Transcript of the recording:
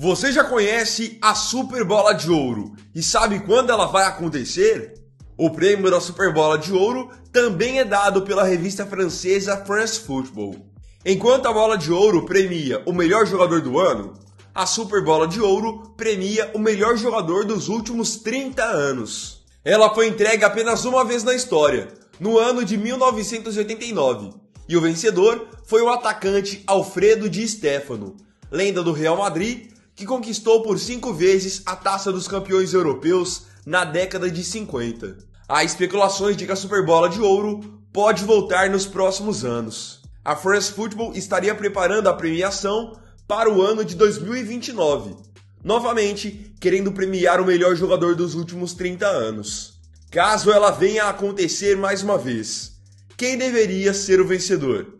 Você já conhece a Super Bola de Ouro e sabe quando ela vai acontecer? O prêmio da Super Bola de Ouro também é dado pela revista francesa France Football. Enquanto a Bola de Ouro premia o melhor jogador do ano, a Super Bola de Ouro premia o melhor jogador dos últimos 30 anos. Ela foi entregue apenas uma vez na história, no ano de 1989, e o vencedor foi o atacante Alfredo Di Stefano, lenda do Real Madrid, que conquistou por cinco vezes a taça dos campeões europeus na década de 50. Há especulações de que a Superbola de Ouro pode voltar nos próximos anos. A France Football estaria preparando a premiação para o ano de 2029, novamente querendo premiar o melhor jogador dos últimos 30 anos. Caso ela venha a acontecer mais uma vez, quem deveria ser o vencedor?